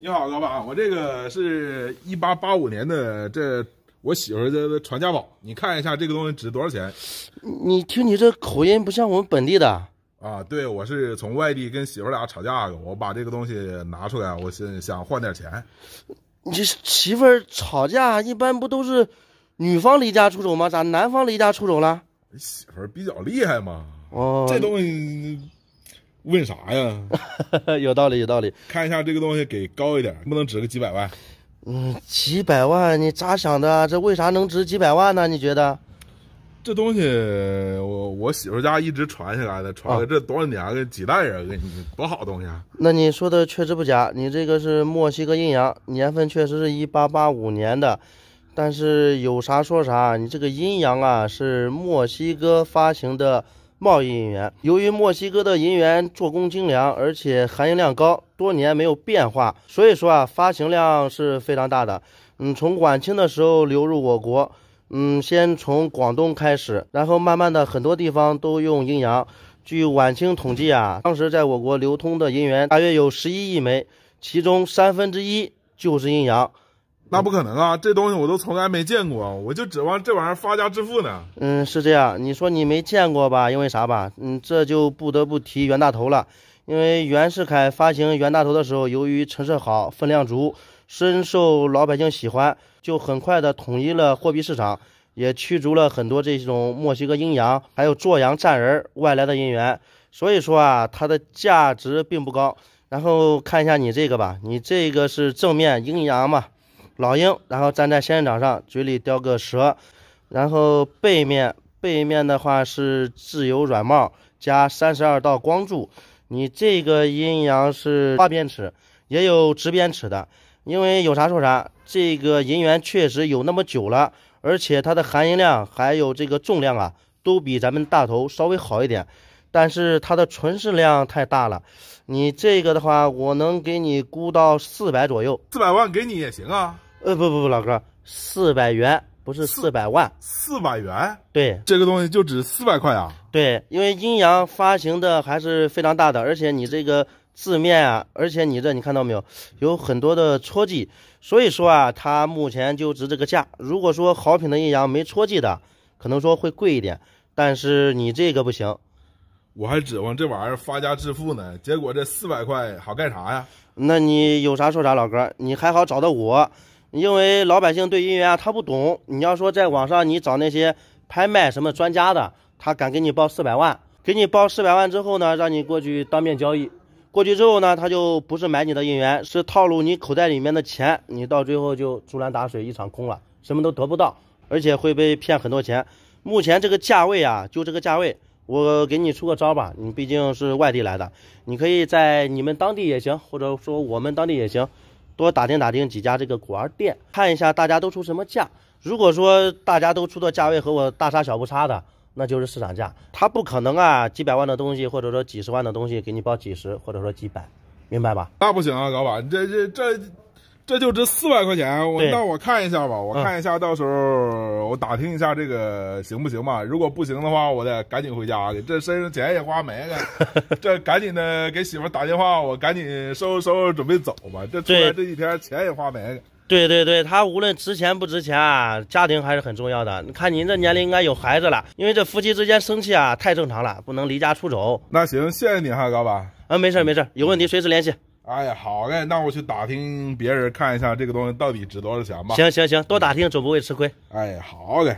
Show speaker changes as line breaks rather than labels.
你好，老板，我这个是一八八五年的，这我媳妇的传家宝，你看一下这个东西值多少钱？
你听你这口音不像我们本地的。
啊，对，我是从外地跟媳妇俩吵架，我把这个东西拿出来，我是想
换点钱。你媳妇吵架一般不都是女方离家出走吗？咋男方离家出走了？媳妇比较厉害嘛？哦，这东
西。问啥呀？有道理，有道理。看一下这个东西，给高一点，不能值个几百万。
嗯，几百万？你咋想的？这为啥能值几百万呢？你觉得？
这东西我我媳妇家一直传下来的，传了这多少年了，几代人了，你多好东西啊！
那你说的确实不假，你这个是墨西哥阴阳，年份确实是一八八五年的，但是有啥说啥，你这个阴阳啊是墨西哥发行的。贸易银元，由于墨西哥的银元做工精良，而且含银量高，多年没有变化，所以说啊，发行量是非常大的。嗯，从晚清的时候流入我国，嗯，先从广东开始，然后慢慢的很多地方都用阴阳。据晚清统计啊，当时在我国流通的银元大约有十一亿枚，其中三分之一就是阴阳。那不可能啊！这东西我都从来没见过，我就指望
这玩意儿发家致富呢。
嗯，是这样。你说你没见过吧？因为啥吧？嗯，这就不得不提袁大头了。因为袁世凯发行袁大头的时候，由于成色好、分量足，深受老百姓喜欢，就很快的统一了货币市场，也驱逐了很多这种墨西哥鹰阳还有坐洋、站人外来的银元。所以说啊，它的价值并不高。然后看一下你这个吧，你这个是正面鹰阳嘛？老鹰，然后站在仙人掌上，嘴里叼个蛇，然后背面背面的话是自由软帽加三十二道光柱。你这个阴阳是八边齿，也有直边齿的。因为有啥说啥，这个银元确实有那么久了，而且它的含银量还有这个重量啊，都比咱们大头稍微好一点。但是它的存世量太大了，你这个的话，我能给你估到四百左右，四百万给你也行啊。呃不不不，老哥，四百元不是四百万，四百元，
对，这个东西就值四百块啊。
对，因为阴阳发行的还是非常大的，而且你这个字面啊，而且你这你看到没有，有很多的戳记，所以说啊，它目前就值这个价。如果说好品的阴阳没戳记的，可能说会贵一点，但是你这个不行。我还指望这玩
意儿发家致富呢，结果这四百块好干啥呀？
那你有啥说啥，老哥，你还好找到我。因为老百姓对姻缘啊，他不懂。你要说在网上你找那些拍卖什么专家的，他敢给你报四百万，给你报四百万之后呢，让你过去当面交易。过去之后呢，他就不是买你的姻缘，是套路你口袋里面的钱。你到最后就竹篮打水一场空了，什么都得不到，而且会被骗很多钱。目前这个价位啊，就这个价位，我给你出个招吧。你毕竟是外地来的，你可以在你们当地也行，或者说我们当地也行。多打听打听几家这个古玩店，看一下大家都出什么价。如果说大家都出的价位和我大差小不差的，那就是市场价。他不可能啊，几百万的东西或者说几十万的东西给你报几十或者说几百，明白吧？那不行啊，老板，这这这。这就值四万块钱，我那我
看一下吧，我看
一下，到时候我打
听一下这个行不行吧。如果不行的话，我得赶紧回家，给这身上钱也花没了。这赶紧的给媳妇打电话，我赶紧收拾收拾准备走吧。这出来这几天钱也花没了。
对对对，他无论值钱不值钱啊，家庭还是很重要的。你看您这年龄应该有孩子了，因为这夫妻之间生气啊太正常了，不能离家出走。那行，谢谢你哈，老板。嗯，没事没事，有问题随时联系。哎，好嘞，那我去打听
别人看一下这个东西到底值多少钱吧。行
行行，多打听总不会吃亏。哎，好嘞。